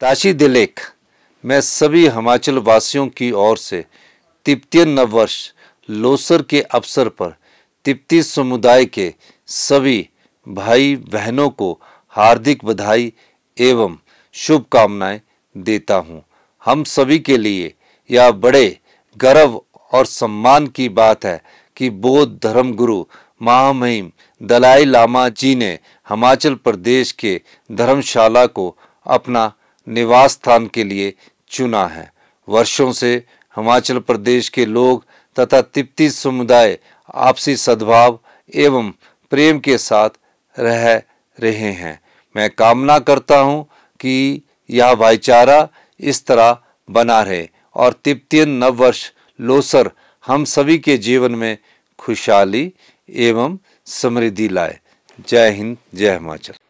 ताशी दिलेख मैं सभी हिमाचल वासियों की ओर से तिप्तीय नववर्ष लोसर के अवसर पर तिप्ती समुदाय के सभी भाई बहनों को हार्दिक बधाई एवं शुभकामनाएं देता हूं। हम सभी के लिए यह बड़े गर्व और सम्मान की बात है कि बौद्ध धर्म गुरु महामहिम दलाई लामा जी ने हिमाचल प्रदेश के धर्मशाला को अपना निवास स्थान के लिए चुना है वर्षों से हिमाचल प्रदेश के लोग तथा तिब्बती समुदाय आपसी सद्भाव एवं प्रेम के साथ रह रहे हैं मैं कामना करता हूं कि यह भाईचारा इस तरह बना रहे और तिब्बतीयन नववर्ष लोसर हम सभी के जीवन में खुशहाली एवं समृद्धि लाए जय हिंद जय हिमाचल